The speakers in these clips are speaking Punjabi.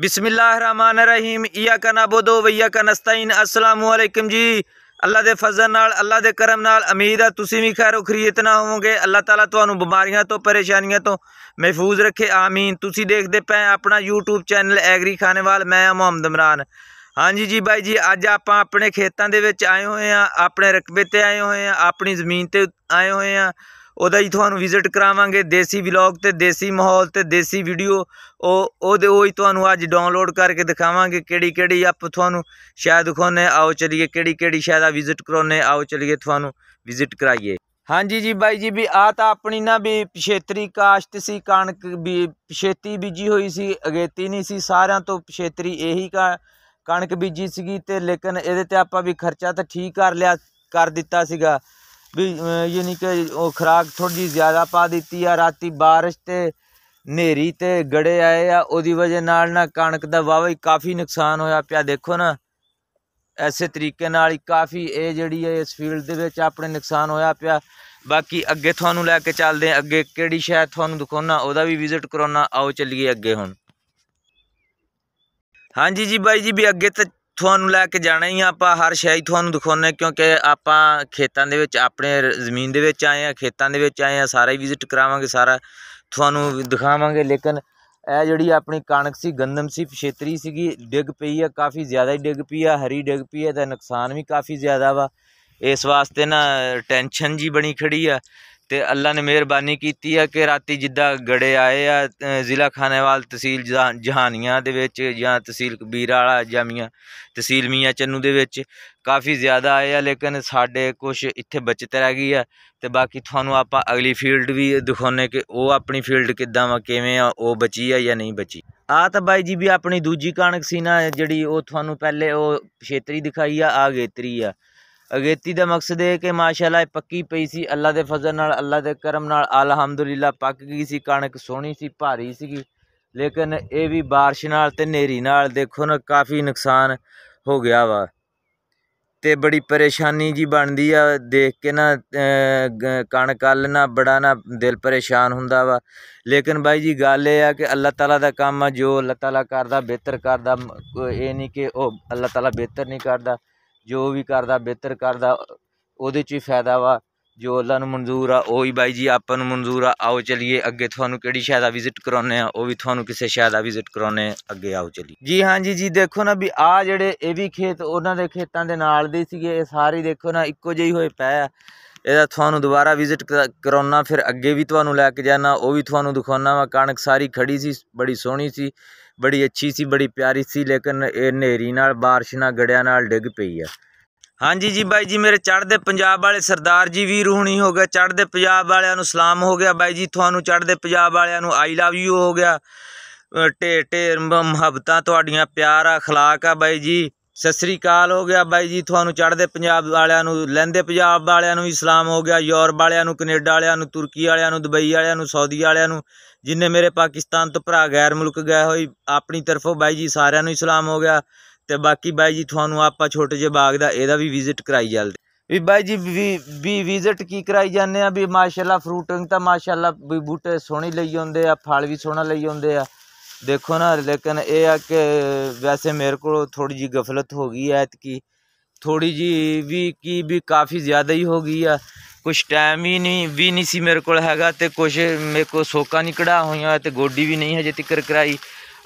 ਬਿਸਮਿਲ੍ਲਾਹਿਰ ਰਹੀਮ ਇਯਾਕ ਨਬਦੋ ਵਇਆਕ ਨਸਤਾਈਨ ਅਸਲਾਮੁ ਅਲੈਕਮ ਜੀ ਅੱਲਾ ਦੇ ਫਜ਼ਲ ਨਾਲ ਅੱਲਾ ਦੇ ਕਰਮ ਨਾਲ ਉਮੀਦ ਹੈ ਤੁਸੀਂ ਵੀ ਖੈਰ ਖਰੀਤ ਨਾ ਹੋਵੋਗੇ ਅੱਲਾ ਤਾਲਾ ਤੁਹਾਨੂੰ ਬਿਮਾਰੀਆਂ ਤੋਂ ਪਰੇਸ਼ਾਨੀਆਂ ਤੋਂ ਮਹਿਫੂਜ਼ ਰੱਖੇ ਆਮੀਨ ਤੁਸੀਂ ਦੇਖਦੇ ਪਏ ਆਪਣਾ YouTube ਚੈਨਲ ਐਗਰੀ ਖਾਨੇਵਾਲ ਮੈਂ ਹਾਂ ਮੁਹੰਮਦ ਇਮਰਾਨ ਹਾਂਜੀ ਜੀ ਬਾਈ ਜੀ ਅੱਜ ਆਪਾਂ ਆਪਣੇ ਖੇਤਾਂ ਦੇ ਵਿੱਚ ਆਏ ਹੋਏ ਆ ਆਪਣੇ ਰਕਬੇ ਤੇ ਆਏ ਹੋਏ ਆ ਆਪਣੀ ਜ਼ਮੀਨ ਤੇ ਆਏ ਹੋਏ ਆ ਉਹਦਾ ਹੀ ਤੁਹਾਨੂੰ ਵਿਜ਼ਿਟ ਕਰਾਵਾਂਗੇ ਦੇਸੀ ਵਲੌਗ ਤੇ ਦੇਸੀ ਮਾਹੌਲ ਤੇ ਦੇਸੀ ਵੀਡੀਓ ਉਹ ਉਹਦੇ ਉਹ ਹੀ ਤੁਹਾਨੂੰ ਅੱਜ ਡਾਊਨਲੋਡ ਕਰਕੇ ਦਿਖਾਵਾਂਗੇ ਕਿਹੜੀ ਕਿਹੜੀ ਆਪ ਤੁਹਾਨੂੰ ਸ਼ਾਇਦ ਖੋਨੇ ਆਓ ਚਲਿਏ ਕਿਹੜੀ ਕਿਹੜੀ ਸ਼ਾਇਦ ਆ ਵਿਜ਼ਿਟ ਕਰਾਉਨੇ ਆਓ ਚਲਿਏ ਤੁਹਾਨੂੰ ਵਿਜ਼ਿਟ ਕਰਾਈਏ ਹਾਂਜੀ ਜੀ ਬਾਈ ਜੀ ਵੀ ਆ ਤਾਂ ਆਪਣੀ ਨਾ ਵੀ ਪਛੇਤਰੀ ਕਾਸ਼ਤ ਸੀ ਕਣਕ ਵੀ ਪਛੇਤੀ ਬੀਜੀ ਹੋਈ ਸੀ ਅਗੇਤੀ ਨਹੀਂ ਸੀ ਸਾਰਿਆਂ ਤੋਂ ਪਛੇਤਰੀ ਇਹੀ ਕਣਕ ਬੀਜੀ ਸੀਗੀ ਤੇ ਲੇਕਿਨ ਇਹਦੇ ਤੇ ਆਪਾਂ ਵੀ ਖਰਚਾ ਤਾਂ ਠੀਕ ਕਰ ਲਿਆ ਕਰ ਦਿੱਤਾ ਸੀਗਾ ਵੀ ਯਾਨੀ ਕਿ ਉਹ ਖਰਾਕ ਥੋੜੀ ਜ਼ਿਆਦਾ ਪਾ ਦਿੱਤੀ ਆ ਰਾਤੀ ਬਾਰਿਸ਼ ਤੇ ਨੇਰੀ ਤੇ ਗੜੇ ਆਏ ਆ ਉਹਦੀ وجہ ਨਾਲ ਨਾ ਕਣਕ ਦਾ ਵਾਵਾ ਹੀ ਕਾਫੀ ਨੁਕਸਾਨ ਹੋਇਆ ਪਿਆ ਦੇਖੋ ਨਾ ਐਸੇ ਤਰੀਕੇ ਨਾਲ ਹੀ ਕਾਫੀ ਇਹ ਜਿਹੜੀ ਹੈ ਇਸ ਫੀਲਡ ਦੇ ਵਿੱਚ ਆਪਣੇ ਨੁਕਸਾਨ ਹੋਇਆ ਪਿਆ ਬਾਕੀ ਅੱਗੇ ਤੁਹਾਨੂੰ ਲੈ ਕੇ ਚੱਲਦੇ ਆ ਅੱਗੇ ਕਿਹੜੀ ਸ਼ਹਿਰ ਤੁਹਾਨੂੰ ਦਿਖਾਉਣਾ ਉਹਦਾ ਵੀ ਵਿਜ਼ਿਟ ਕਰਾਉਣਾ ਆਓ ਚੱਲੀਏ ਅੱਗੇ ਹੁਣ ਹਾਂਜੀ ਜੀ ਬਾਈ ਜੀ ਵੀ ਅੱਗੇ ਤਾਂ ਤੁਹਾਨੂੰ ਲੈ ਕੇ ਜਾਣਾ ਹੀ ਆਪਾਂ ਹਰ ਸ਼ੈ ਤੁਹਾਨੂੰ ਦਿਖਾਉਣਾ ਕਿਉਂਕਿ ਆਪਾਂ ਖੇਤਾਂ ਦੇ ਵਿੱਚ ਆਪਣੇ ਜ਼ਮੀਨ ਦੇ ਵਿੱਚ ਆਏ ਆ ਖੇਤਾਂ ਦੇ ਵਿੱਚ ਆਏ ਆ ਸਾਰਾ ਹੀ ਵਿਜ਼ਿਟ ਕਰਾਵਾਂਗੇ ਸਾਰਾ ਤੁਹਾਨੂੰ ਦਿਖਾਵਾਂਗੇ ਲੇਕਿਨ ਇਹ ਜਿਹੜੀ ਆਪਣੀ ਕਣਕ ਸੀ ਗੰਦਮ ਸੀ ਪਛੇਤਰੀ ਸੀਗੀ ਡਿੱਗ ਪਈ ਆ ਕਾਫੀ ਜ਼ਿਆਦਾ ਹੀ ਡਿੱਗ ਪਈ ਆ ਹਰੀ ਡਿੱਗ ਪਈ ਆ ਤੇ ਨੁਕਸਾਨ ਵੀ ਕਾਫੀ ਜ਼ਿਆਦਾ ਵਾ ਇਸ ਵਾਸਤੇ ਨਾ ਟੈਨਸ਼ਨ ਜੀ ਬਣੀ ਖੜੀ ਆ ਤੇ ਅੱਲਾ ਨੇ ਮਿਹਰਬਾਨੀ ਕੀਤੀ ਆ ਕਿ ਰਾਤੀ ਜਿੱਦਾਂ ਗੜੇ ਆਏ ਆ ਜ਼ਿਲ੍ਹਾ ਖਾਨੇਵਾਲ ਤਹਿਸੀਲ ਜਹਾਨੀਆਂ ਦੇ ਵਿੱਚ ਜਾਂ ਤਹਿਸੀਲ ਕਬੀਰਾ ਵਾਲਾ ਜਾਮੀਆਂ ਤਹਿਸੀਲ ਮੀਆਂ ਚੰਨੂ ਦੇ ਵਿੱਚ ਕਾਫੀ ਜ਼ਿਆਦਾ ਆਏ ਆ ਲੇਕਿਨ ਸਾਡੇ ਕੁਝ ਇੱਥੇ ਬਚਤ ਰਹਿ ਗਈ ਆ ਤੇ ਬਾਕੀ ਤੁਹਾਨੂੰ ਆਪਾਂ ਅਗਲੀ ਫੀਲਡ ਵੀ ਦਿਖਾਉਣੇ ਕਿ ਉਹ ਆਪਣੀ ਫੀਲਡ ਕਿੱਦਾਂ ਵਾ ਕਿਵੇਂ ਆ ਉਹ ਬਚੀ ਆ ਜਾਂ ਨਹੀਂ ਬਚੀ ਆ ਤਾਂ ਬਾਈ ਜੀ ਵੀ ਆਪਣੀ ਦੂਜੀ ਕਾਨਕ ਸੀ ਨਾ ਜਿਹੜੀ ਉਹ ਤੁਹਾਨੂੰ ਪਹਿਲੇ ਉਹ ਖੇਤਰੀ ਦਿਖਾਈ ਆ ਆ ਗੇਤਰੀ ਆ ਅਗੇਤੀ ਦਾ ਮਕਸਦ ਇਹ ਕਿ ਮਾਸ਼ਾਅੱਲਾ ਇਹ ਪੱਕੀ ਪਈ ਸੀ ਅੱਲਾ ਦੇ ਫਜ਼ਲ ਨਾਲ ਅੱਲਾ ਦੇ ਕਰਮ ਨਾਲ ਅਲਹਮਦੁਲਿਲਾ ਪੱਕ ਗਈ ਸੀ ਕਣਕ ਸੋਹਣੀ ਸੀ ਭਾਰੀ ਸੀਗੀ ਲੇਕਿਨ ਇਹ ਵੀ بارش ਨਾਲ ਤੇ ਨੇਰੀ ਨਾਲ ਦੇਖੋ ਨਾ ਕਾਫੀ ਨੁਕਸਾਨ ਹੋ ਗਿਆ ਵਾ ਤੇ ਬੜੀ ਪਰੇਸ਼ਾਨੀ ਜੀ ਬਣਦੀ ਆ ਦੇਖ ਕੇ ਨਾ ਕਣਕ ਕੱਲ ਨਾ ਬੜਾ ਨਾ ਦਿਲ ਪਰੇਸ਼ਾਨ ਹੁੰਦਾ ਵਾ ਲੇਕਿਨ ਬਾਈ ਜੀ ਗੱਲ ਇਹ ਆ ਕਿ ਅੱਲਾਹ ਤਾਲਾ ਦਾ ਕੰਮ ਆ ਜੋ ਅੱਲਾਹ ਤਾਲਾ ਕਰਦਾ ਬਿਹਤਰ ਕਰਦਾ ਇਹ ਨਹੀਂ ਕਿ ਉਹ ਅੱਲਾਹ ਤਾਲਾ ਬਿਹਤਰ ਨਹੀਂ ਕਰਦਾ ਜੋ ਵੀ ਕਰਦਾ ਬਿਹਤਰ ਕਰਦਾ ਉਹਦੇ 'ਚ ਹੀ ਫਾਇਦਾ ਵਾ ਜੋ ਅੱਲਾ ਨੂੰ ਮਨਜ਼ੂਰ ਆ ਉਹ ਹੀ ਬਾਈ ਜੀ ਆਪਾਂ ਨੂੰ ਮਨਜ਼ੂਰ ਆ ਆਓ ਚਲੀਏ ਅੱਗੇ ਤੁਹਾਨੂੰ ਕਿਹੜੀ ਸ਼ਾਇਦ ਵਿਜ਼ਿਟ ਕਰਾਉਨੇ ਆ ਉਹ ਵੀ ਤੁਹਾਨੂੰ ਕਿਸੇ ਸ਼ਾਇਦ ਵਿਜ਼ਿਟ ਕਰਾਉਨੇ ਅੱਗੇ ਆਓ ਚਲੀ ਜੀ ਹਾਂ ਜੀ ਜੀ ਦੇਖੋ ਨਾ ਵੀ ਆ ਜਿਹੜੇ ਇਹ ਵੀ ਖੇਤ ਉਹਨਾਂ ਦੇ ਖੇਤਾਂ ਦੇ ਨਾਲ ਦੇ ਸੀਗੇ ਇਹ ਸਾਰੇ ਦੇਖੋ ਨਾ ਇੱਕੋ ਜਿਹੇ ਹੋਏ ਪਏ ਆ ਇਹਦਾ ਤੁਹਾਨੂੰ ਦੁਬਾਰਾ ਵਿਜ਼ਿਟ ਕਰਾਉਣਾ ਫਿਰ ਅੱਗੇ ਵੀ ਤੁਹਾਨੂੰ ਲੈ ਕੇ ਜਾਣਾ ਉਹ ਵੀ ਤੁਹਾਨੂੰ ਦਿਖਾਉਣਾ ਵਾ ਕਣਕ ਸਾਰੀ ਖੜੀ ਸੀ ਬੜੀ ਸੋਹਣੀ ਸੀ ਬੜੀ ਅੱਛੀ ਸੀ ਬੜੀ ਪਿਆਰੀ ਸੀ ਲੇਕਿਨ ਇਹ ਹਨੇਰੀ ਨਾਲ بارش ਨਾਲ ਗੜਿਆਂ ਨਾਲ ਡਿੱਗ ਪਈ ਆ ਹਾਂਜੀ ਜੀ ਬਾਈ ਜੀ ਮੇਰੇ ਚੜ੍ਹਦੇ ਪੰਜਾਬ ਵਾਲੇ ਸਰਦਾਰ ਜੀ ਵੀ ਰੂਹਣੀ ਹੋ ਗਿਆ ਚੜ੍ਹਦੇ ਪੰਜਾਬ ਵਾਲਿਆਂ ਨੂੰ ਸਲਾਮ ਹੋ ਗਿਆ ਬਾਈ ਜੀ ਤੁਹਾਨੂੰ ਚੜ੍ਹਦੇ ਪੰਜਾਬ ਵਾਲਿਆਂ ਨੂੰ ਆਈ ਲਵ ਯੂ ਹੋ ਗਿਆ ਟੇ ਟੇ ਮੁਹੱਬਤਾਂ ਤੁਹਾਡੀਆਂ ਪਿਆਰ ਆ ਖਲਾਕ ਆ ਬਾਈ ਜੀ ਸਤਿ ਸ੍ਰੀ ਅਕਾਲ ਹੋ ਗਿਆ ਬਾਈ ਜੀ ਤੁਹਾਨੂੰ ਚੜ੍ਹਦੇ ਪੰਜਾਬ ਵਾਲਿਆਂ ਨੂੰ ਲੈਂਦੇ ਪੰਜਾਬ ਵਾਲਿਆਂ ਨੂੰ ਇਸਲਾਮ ਹੋ ਗਿਆ ਯੂਰਪ ਵਾਲਿਆਂ ਨੂੰ ਕੈਨੇਡਾ ਵਾਲਿਆਂ ਨੂੰ ਤੁਰਕੀ ਵਾਲਿਆਂ ਨੂੰ ਦੁਬਈ ਵਾਲਿਆਂ ਨੂੰ ਸਾਊਦੀ ਵਾਲਿਆਂ ਨੂੰ ਜਿੰਨੇ ਮੇਰੇ ਪਾਕਿਸਤਾਨ ਤੋਂ ਭਰਾ ਗੈਰ ਮੁਲਕ ਗਏ ਹੋਈ ਆਪਣੀ ਤਰਫੋਂ ਬਾਈ ਜੀ ਸਾਰਿਆਂ ਨੂੰ ਇਸਲਾਮ ਹੋ ਗਿਆ ਤੇ ਬਾਕੀ ਬਾਈ ਜੀ ਤੁਹਾਨੂੰ ਆਪਾਂ ਛੋਟੇ ਜਿਹੇ ਬਾਗ ਦਾ ਇਹਦਾ ਵੀ ਵਿਜ਼ਿਟ ਕਰਾਈ ਜਾਂਦੇ ਵੀ ਬਾਈ ਜੀ ਵੀ ਵਿਜ਼ਿਟ ਕੀ ਕਰਾਈ ਜਾਂਦੇ ਆ ਵੀ ਮਾਸ਼ਾਅੱਲਾ ਫਰੂਟਿੰਗ ਤਾਂ ਮਾਸ਼ਾਅੱਲਾ ਬੂਟੇ ਸੋਹਣੇ ਲਈ ਆਉਂਦੇ ਆ ਫਲ ਵੀ ਸੋਹਣਾ ਲਈ ਆਉਂਦੇ ਆ ਦੇਖੋ ਨਾ ਲੇਕਿਨ ਇਹ ਆ ਕਿ ਵੈਸੇ ਮੇਰੇ ਕੋਲ ਥੋੜੀ ਜੀ ਗਫਲਤ ਹੋ ਗਈ ਐ ਕੀ ਥੋੜੀ ਜੀ ਵੀ ਕੀ ਵੀ ਕਾਫੀ ਜ਼ਿਆਦਾ ਹੀ ਹੋ ਗਈ ਆ ਕੁਛ ਟਾਈਮ ਹੀ ਨਹੀਂ ਵੀ ਨਹੀਂ ਸੀ ਮੇਰੇ ਕੋਲ ਹੈਗਾ ਤੇ ਕੁਛ ਮੇਰੇ ਕੋ ਸੋਕਾ ਨਹੀਂ ਕਢਾ ਹੋਈਆਂ ਤੇ ਗੋਡੀ ਵੀ ਨਹੀਂ ਹਜੇ ਤੱਕ ਕਰਾਈ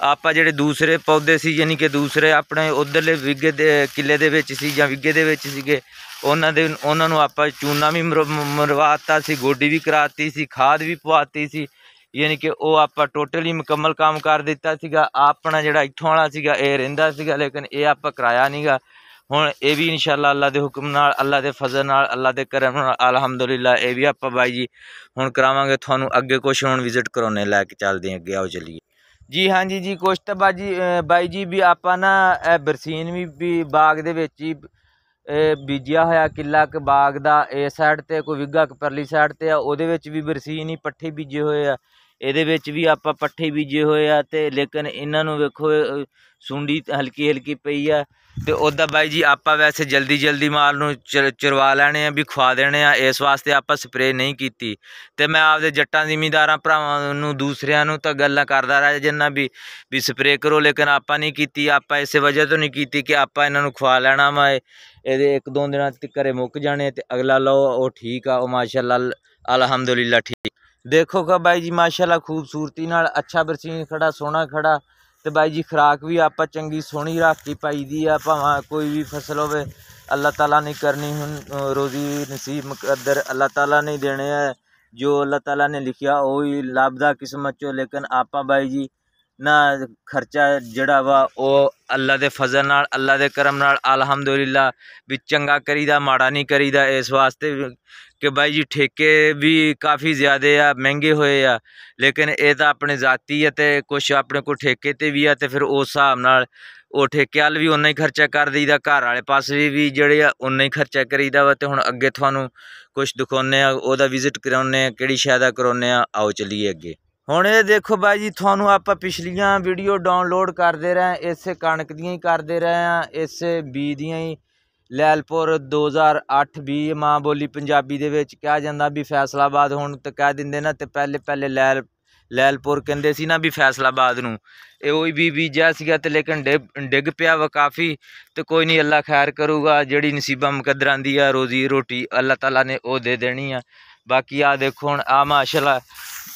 ਆਪਾਂ ਜਿਹੜੇ ਦੂਸਰੇ ਪੌਦੇ ਸੀ ਯਾਨੀ ਕਿ ਦੂਸਰੇ ਆਪਣੇ ਉਧਰਲੇ ਵਿਗੇ ਦੇ ਕਿਲੇ ਦੇ ਵਿੱਚ ਸੀ ਜਾਂ ਵਿਗੇ ਦੇ ਵਿੱਚ ਸੀਗੇ ਉਹਨਾਂ ਦੇ ਉਹਨਾਂ ਨੂੰ ਆਪਾਂ ਚੂਨਾ ਵੀ ਮਰਵਾਤਾ ਸੀ ਗੋਡੀ ਵੀ ਕਰਾਤੀ ਸੀ ਖਾਦ ਵੀ ਪਵਾਤੀ ਸੀ ਯਾਨੀ ਕਿ ਉਹ ਆਪਾਂ ਟੋਟਲੀ ਮੁਕੰਮਲ ਕੰਮ ਕਰ ਦਿੱਤਾ ਸੀਗਾ ਆਪਣਾ ਜਿਹੜਾ ਇੱਥੋਂ ਵਾਲਾ ਸੀਗਾ ਇਹ ਰਹਿੰਦਾ ਸੀਗਾ ਲੇਕਿਨ ਇਹ ਆਪਾਂ ਕਰਾਇਆ ਨਹੀਂਗਾ ਹੁਣ ਇਹ ਵੀ ਇਨਸ਼ਾਅੱਲਾ ਅੱਲਾ ਦੇ ਹੁਕਮ ਨਾਲ ਅੱਲਾ ਦੇ ਫਜ਼ਲ ਨਾਲ ਅੱਲਾ ਦੇ ਕਰਮ ਨਾਲ ਅਲਹਮਦੁਲਿਲਾ ਇਹ ਵੀ ਆਪਾਂ ਬਾਈ ਜੀ ਹੁਣ ਕਰਾਵਾਂਗੇ ਤੁਹਾਨੂੰ ਅੱਗੇ ਕੁਝ ਹੁਣ ਵਿਜ਼ਿਟ ਕਰਾਉਣੇ ਲੈ ਕੇ ਚੱਲਦੇ ਅੱਗੇ ਆਓ ਚਲੀਏ ਜੀ ਹਾਂਜੀ ਜੀ ਕੁਛ ਤਾਂ ਬਾਜੀ ਬਾਈ ਜੀ ਵੀ ਆਪਾਂ ਨਾ ਇਹ ਬਰਸੀਨ ਵੀ ਵੀ ਬਾਗ ਦੇ ਵਿੱਚ ਹੀ ਬੀਜਿਆ ਹੋਇਆ ਕਿੱਲਾ ਕ ਬਾਗ ਦਾ ਇਸ ਸਾਈਡ ਤੇ ਕੋਈ ਵਿਗਾ ਕ ਪਰਲੀ ਸਾਈਡ ਤੇ ਆ ਉਹਦੇ ਵਿੱਚ ਵੀ ਬਰਸੀਨ ਹੀ ਪੱਠੇ ਬੀਜੇ ਹੋਏ ਆ ਇਹਦੇ ਵਿੱਚ ਵੀ ਆਪਾਂ ਪੱਠੇ ਬੀਜੇ ਹੋਏ ਆ ਤੇ ਲੇਕਿਨ ਇਹਨਾਂ ਨੂੰ ਵੇਖੋ ਸੁੰਡੀ ਹਲਕੀ ਹਲਕੀ ਪਈ ਆ ਤੇ ਉਹਦਾ ਬਾਈ ਜੀ ਆਪਾਂ ਵੈਸੇ ਜਲਦੀ ਜਲਦੀ ਮਾਲ ਨੂੰ ਚਰਵਾ ਲੈਣੇ ਆ ਵੀ ਖਵਾ ਦੇਣੇ ਆ ਇਸ ਵਾਸਤੇ ਆਪਾਂ ਸਪਰੇ ਨਹੀਂ ਕੀਤੀ ਤੇ ਮੈਂ ਆਪਦੇ ਜੱਟਾਂ ਜ਼ਿਮੀਦਾਰਾਂ ਭਰਾਵਾਂ ਨੂੰ ਦੂਸਰਿਆਂ ਨੂੰ ਤਾਂ ਗੱਲਾਂ ਕਰਦਾ ਰਹਾ ਜਿੰਨਾ ਵੀ ਵੀ ਸਪਰੇ ਕਰੋ ਲੇਕਿਨ ਆਪਾਂ ਨਹੀਂ ਕੀਤੀ ਆਪਾਂ ਇਸੇ ਵਜ੍ਹਾ ਤੋਂ ਨਹੀਂ ਕੀਤੀ ਕਿ ਆਪਾਂ ਇਹਨਾਂ ਨੂੰ ਖਵਾ ਲੈਣਾ ਵਾ ਇਹਦੇ ਇੱਕ ਦੋ ਦਿਨਾਂ ਤੱਕ ਘਰੇ ਮੁੱਕ ਜਾਣੇ ਤੇ ਅਗਲਾ ਲਓ ਉਹ ਠੀਕ ਆ ਉਹ ਮਾਸ਼ਾਅੱਲਾ ਅਲਹਮਦੁਲਿਲਾ ਠੀਕ ਦੇਖੋ ਕਾ ਬਾਈ ਜੀ ਮਾਸ਼ਾਅੱਲਾ ਖੂਬਸੂਰਤੀ ਨਾਲ ਅੱਛਾ ਬਰਸੀਨ ਖੜਾ ਸੋਹਣਾ ਖੜਾ ਤੇ ਬਾਈ ਜੀ ਖਰਾਕ ਵੀ ਆਪਾਂ ਚੰਗੀ ਸੋਹਣੀ ਰੱਖ ਕੇ ਪਾਈ ਦੀ ਆ ਭਾਵੇਂ ਕੋਈ ਵੀ ਫਸਲ ਹੋਵੇ ਅੱਲਾਹ ਤਾਲਾ ਨੇ ਕਰਨੀ ਹੁਣ ਰੋਜ਼ੀ ਨਸੀਬ ਮੁਕੱਦਰ ਅੱਲਾਹ ਤਾਲਾ ਨੇ ਦੇਣੇ ਆ ਜੋ ਅੱਲਾਹ ਤਾਲਾ ਨੇ ਲਿਖਿਆ ਉਹ ਹੀ ਲਾਭਦਾ ਕਿਸਮਤ ਚੋ ਲੇਕਿਨ ਆਪਾਂ ਬਾਈ ਜੀ ਨਾ ਖਰਚਾ ਜਿਹੜਾ ਵਾ ਉਹ ਅੱਲਾ ਦੇ ਫਜ਼ਲ ਨਾਲ ਅੱਲਾ ਦੇ ਕਰਮ ਨਾਲ ਅਲਹਮਦੁਲਿਲਾ ਵੀ ਚੰਗਾ ਕਰੀਦਾ ਮਾੜਾ ਨਹੀਂ ਕਰੀਦਾ ਇਸ ਵਾਸਤੇ ਕਿ ਬਾਈ ਜੀ ਠੇਕੇ ਵੀ ਕਾਫੀ ਜ਼ਿਆਦੇ ਆ ਮਹਿੰਗੇ ਹੋਏ ਆ ਲੇਕਿਨ ਇਹ ਤਾਂ ਆਪਣੇ ਜ਼ਾਤੀ ਆ ਤੇ ਕੁਝ ਆਪਣੇ ਕੋਲ ਠੇਕੇ ਤੇ ਵੀ ਆ ਤੇ ਫਿਰ ਉਸ ਹਿਸਾਬ ਨਾਲ ਉਹ ਠੇਕੇ ਵਾਲ ਵੀ ਉਨਾ ਹੀ ਖਰਚਾ ਕਰ ਦਈਦਾ ਘਰ ਵਾਲੇ ਪਾਸੇ ਵੀ ਜਿਹੜੇ ਆ ਉਨਾ ਹੀ ਖਰਚਾ ਕਰੀਦਾ ਵਾ ਤੇ ਹੁਣ ਅੱਗੇ ਤੁਹਾਨੂੰ ਕੁਝ ਦਿਖਾਉਨੇ ਆ ਉਹਦਾ ਵਿਜ਼ਿਟ ਕਰਾਉਨੇ ਆ ਕਿਹੜੀ ਸ਼ਾਇਦਾ ਕਰਾਉਨੇ ਆ ਆਓ ਚਲੀਏ ਅੱਗੇ ਹੁਣ ਇਹ ਦੇਖੋ ਬਾਈ ਜੀ ਤੁਹਾਨੂੰ ਆਪਾਂ ਪਿਛਲੀਆਂ ਵੀਡੀਓ ਡਾਊਨਲੋਡ ਕਰਦੇ ਰਹੇ ਇਸੇ ਕਣਕ ਦੀਆਂ ਹੀ ਕਰਦੇ ਰਹੇ ਆ ਇਸੇ ਬੀ ਦੀਆਂ ਹੀ ਲੈਲਪੁਰ 2008 ਵੀ ਮਾਂ ਬੋਲੀ ਪੰਜਾਬੀ ਦੇ ਵਿੱਚ ਕਿਹਾ ਜਾਂਦਾ ਵੀ ਫੈਸਲਾਬਾਦ ਹੁਣ ਤਾਂ ਕਹਿ ਦਿੰਦੇ ਨਾ ਤੇ ਪਹਿਲੇ ਪਹਿਲੇ ਲੈਲ ਲੈਲਪੁਰ ਕਹਿੰਦੇ ਸੀ ਨਾ ਵੀ ਫੈਸਲਾਬਾਦ ਨੂੰ ਇਹ ਉਹ ਵੀ ਬੀਜਿਆ ਸੀਗਾ ਤੇ ਲੇਕਿਨ ਡਿੱਗ ਪਿਆ ਵਾ ਕਾਫੀ ਤੇ ਕੋਈ ਨਹੀਂ ਅੱਲਾ ਖੈਰ ਕਰੂਗਾ ਜਿਹੜੀ ਨਸੀਬਾਂ ਮੁਕੱਦਰਾਂ ਦੀ ਆ ਰੋਜ਼ੀ ਰੋਟੀ ਅੱਲਾ ਤਾਲਾ ਨੇ ਉਹ ਦੇ ਦੇਣੀ ਆ ਬਾਕੀ ਆ ਦੇਖੋ ਹੁਣ ਆ ਮਾਸ਼ਾਅੱਲਾ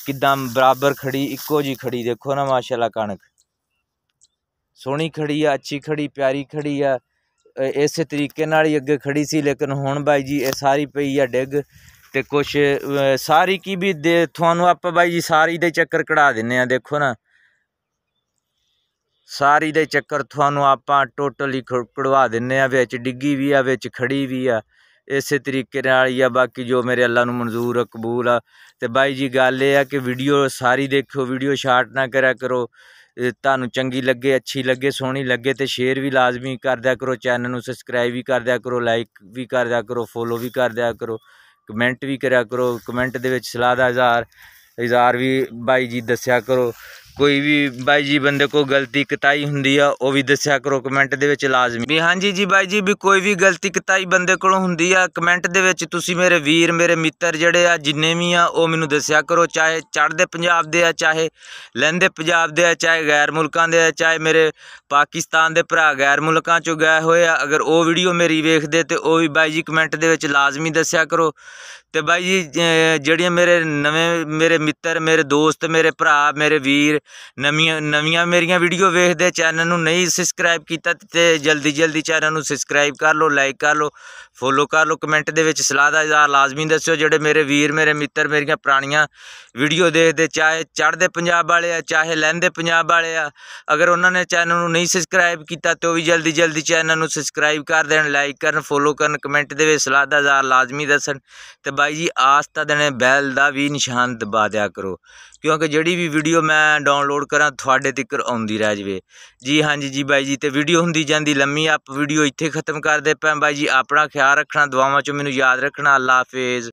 ਕਿਦਾਂ ਬਰਾਬਰ ਖੜੀ ਇੱਕੋ ਜੀ ਖੜੀ ਦੇਖੋ ਨਾ ਮਾਸ਼ਾਅੱਲਾ ਕਣਕ ਸੋਹਣੀ ਖੜੀ ਆ ਅੱਛੀ ਖੜੀ ਪਿਆਰੀ ਖੜੀ ਆ ਇਸੇ ਤਰੀਕੇ ਨਾਲ ਹੀ ਅੱਗੇ ਖੜੀ ਸੀ ਲੇਕਿਨ ਹੁਣ ਬਾਈ ਜੀ ਇਹ ਸਾਰੀ ਪਈ ਆ ਡਿੱਗ ਤੇ ਕੁਛ ਸਾਰੀ ਕੀ ਵੀ ਤੁਹਾਨੂੰ ਆਪਾਂ ਬਾਈ ਜੀ ਸਾਰੀ ਦੇ ਚੱਕਰ ਕਢਾ ਦਿੰਨੇ ਆ ਦੇਖੋ ਨਾ ਸਾਰੀ ਦੇ ਚੱਕਰ ਤੁਹਾਨੂੰ ਆਪਾਂ ਟੋਟਲੀ ਕਢਵਾ ਦਿੰਨੇ ਆ ਵਿੱਚ ਡਿੱਗੀ ਵੀ ਆ ਵਿੱਚ ਖੜੀ ਵੀ ਆ ਇਸੇ ਤਰੀਕੇ ਨਾਲ ਹੀ ਆ ਬਾਕੀ ਜੋ ਮੇਰੇ ਅੱਲਾ ਨੂੰ ਮਨਜ਼ੂਰ ਕਬੂਲ ਆ ਤੇ ਬਾਈ ਜੀ ਗੱਲ ਇਹ ਆ ਕਿ ਵੀਡੀਓ ਸਾਰੀ ਦੇਖੋ ਵੀਡੀਓ ਸ਼ਾਰਟ ਨਾ ਕਰਿਆ ਕਰੋ ਤੁਹਾਨੂੰ ਚੰਗੀ ਲੱਗੇ ਅੱਛੀ ਲੱਗੇ ਸੋਹਣੀ ਲੱਗੇ ਤੇ ਸ਼ੇਅਰ ਵੀ ਲਾਜ਼ਮੀ ਕਰ ਦਿਆ ਕਰੋ ਚੈਨਲ ਨੂੰ ਸਬਸਕ੍ਰਾਈਬ ਵੀ ਕਰ ਦਿਆ ਕਰੋ ਲਾਈਕ ਵੀ ਕਰ ਦਿਆ ਕਰੋ ਫੋਲੋ ਵੀ ਕਰ ਦਿਆ ਕਰੋ ਕਮੈਂਟ ਵੀ ਕਰਿਆ ਕਰੋ ਕਮੈਂਟ ਦੇ ਵਿੱਚ ਸਲਾਹ ਦਾ ਹਜ਼ਾਰ ਹਜ਼ਾਰ ਵੀ ਬਾਈ ਜੀ ਦੱਸਿਆ ਕਰੋ ਕੋਈ ਵੀ ਬਾਈ ਜੀ ਬੰਦੇ ਕੋ ਗਲਤੀ ਕਿਤਾਈ ਹੁੰਦੀ ਆ ਉਹ ਵੀ ਦੱਸਿਆ ਕਰੋ ਕਮੈਂਟ ਦੇ ਵਿੱਚ ਲਾਜ਼ਮੀ ਵੀ ਹਾਂਜੀ ਜੀ ਬਾਈ ਜੀ ਵੀ ਕੋਈ ਵੀ ਗਲਤੀ ਕਿਤਾਈ ਬੰਦੇ ਕੋਲੋਂ ਹੁੰਦੀ ਆ ਕਮੈਂਟ ਦੇ ਵਿੱਚ ਤੁਸੀਂ ਮੇਰੇ ਵੀਰ ਮੇਰੇ ਮਿੱਤਰ ਜਿਹੜੇ ਆ ਜਿੰਨੇ ਵੀ ਆ ਉਹ ਮੈਨੂੰ ਦੱਸਿਆ ਕਰੋ ਚਾਹੇ ਚੜ੍ਹਦੇ ਪੰਜਾਬ ਦੇ ਆ ਚਾਹੇ ਲੈਂਦੇ ਪੰਜਾਬ ਦੇ ਆ ਚਾਹੇ ਗੈਰ ਮੁਲਕਾਂ ਦੇ ਆ ਚਾਹੇ ਮੇਰੇ ਪਾਕਿਸਤਾਨ ਦੇ ਭਰਾ ਗੈਰ ਮੁਲਕਾਂ ਚੋਂ ਗਏ ਹੋਏ ਆ ਅਗਰ ਉਹ ਵੀਡੀਓ ਮੇਰੀ ਵੇਖਦੇ ਤੇ ਉਹ ਵੀ ਬਾਈ ਜੀ ਕਮੈਂਟ ਦੇ ਵਿੱਚ ਲਾਜ਼ਮੀ ਦੱਸਿਆ ਕਰੋ ਤੇ ਬਾਈ ਜੀ ਜਿਹੜੀਆਂ ਮੇਰੇ ਨਵੇਂ ਮੇਰੇ ਮਿੱਤਰ ਮੇਰੇ ਦੋਸਤ ਮੇਰੇ ਭਰਾ ਮੇਰੇ ਵੀਰ ਨਵੀਆਂ ਨਵੀਆਂ ਮੇਰੀਆਂ ਵੀਡੀਓ ਵੇਖਦੇ ਚੈਨਲ ਨੂੰ ਨਹੀਂ ਸਬਸਕ੍ਰਾਈਬ ਕੀਤਾ ਤੇ ਜਲਦੀ ਜਲਦੀ ਚੈਨਲ ਨੂੰ ਸਬਸਕ੍ਰਾਈਬ ਕਰ ਲਓ ਲਾਈਕ ਕਰ ਲਓ ਫੋਲੋ ਕਰ ਲਓ ਕਮੈਂਟ ਦੇ ਵਿੱਚ ਸਲਾਹ ਦਾ ਇਜ਼ਹਾਰ ਲਾਜ਼ਮੀ ਦੱਸਿਓ ਜਿਹੜੇ ਮੇਰੇ ਵੀਰ ਮੇਰੇ ਮਿੱਤਰ ਮੇਰੀਆਂ ਪੁਰਾਣੀਆਂ ਵੀਡੀਓ ਦੇਖਦੇ ਚਾਹੇ ਚੜ੍ਹਦੇ ਪੰਜਾਬ ਵਾਲੇ ਆ ਚਾਹੇ ਲਹਿੰਦੇ ਪੰਜਾਬ ਵਾਲੇ ਆ ਅਗਰ ਉਹਨਾਂ ਨੇ ਚੈਨਲ ਨੂੰ ਨਹੀਂ ਸਬਸਕ੍ਰਾਈਬ ਕੀਤਾ ਤੇ ਉਹ ਵੀ ਜਲਦੀ ਜਲਦੀ ਚੈਨਲ ਨੂੰ ਸਬਸਕ੍ਰਾਈਬ ਕਰ ਦੇਣ ਲਾਈਕ ਕਰਨ ਫੋਲੋ ਕਰਨ ਕਮੈਂਟ ਦੇ ਵਿੱਚ ਸਲਾਹ ਦਾ ਇਜ਼ਹਾਰ ਲਾਜ਼ਮੀ ਦੱਸਣ ਤੇ ਬਾਈ ਜੀ ਆਸਤਾ ਦੇਣੇ ਬੈਲ ਦਾ ਵੀ ਨਿਸ਼ਾਨ ਦਬਾ ਦਿਆ ਕਰੋ ਕਿਉਂਕਿ ਜਿਹੜੀ ਵੀ ਵੀਡੀਓ ਮੈਂ ਡਾਊਨਲੋਡ ਕਰਾਂ ਤੁਹਾਡੇ ਤੱਕ ਆਉਂਦੀ ਰਹਿ ਜਵੇ ਜੀ ਹਾਂਜੀ ਜੀ ਬਾਈ ਜੀ ਤੇ ਵੀਡੀਓ ਹੁੰਦੀ ਜਾਂਦੀ ਲੰਮੀ ਆਪ ਵੀਡੀਓ ਇੱਥੇ ਖਤਮ ਕਰਦੇ ਪਾਂ ਬਾਈ ਜੀ ਆਪਣਾ ਖਿਆਲ ਰੱਖਣਾ ਦੁਆਵਾਂ ਚੋਂ ਮੈਨੂੰ ਯਾਦ ਰੱਖਣਾ ਅੱਲਾ ਹਾਫਿਜ਼